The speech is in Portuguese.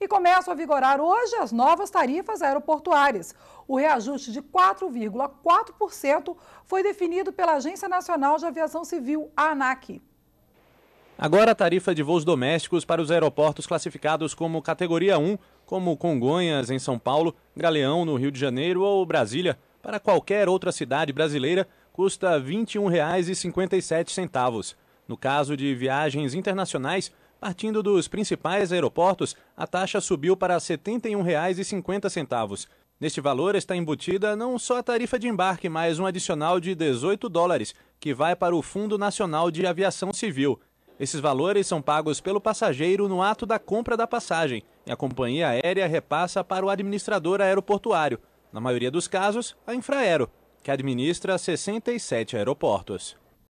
E começam a vigorar hoje as novas tarifas aeroportuárias. O reajuste de 4,4% foi definido pela Agência Nacional de Aviação Civil, a ANAC. Agora, a tarifa de voos domésticos para os aeroportos classificados como categoria 1, como Congonhas, em São Paulo, Galeão, no Rio de Janeiro ou Brasília, para qualquer outra cidade brasileira, custa R$ 21,57. No caso de viagens internacionais, Partindo dos principais aeroportos, a taxa subiu para R$ 71,50. Neste valor está embutida não só a tarifa de embarque, mas um adicional de 18 dólares, que vai para o Fundo Nacional de Aviação Civil. Esses valores são pagos pelo passageiro no ato da compra da passagem, e a companhia aérea repassa para o administrador aeroportuário, na maioria dos casos, a Infraero, que administra 67 aeroportos.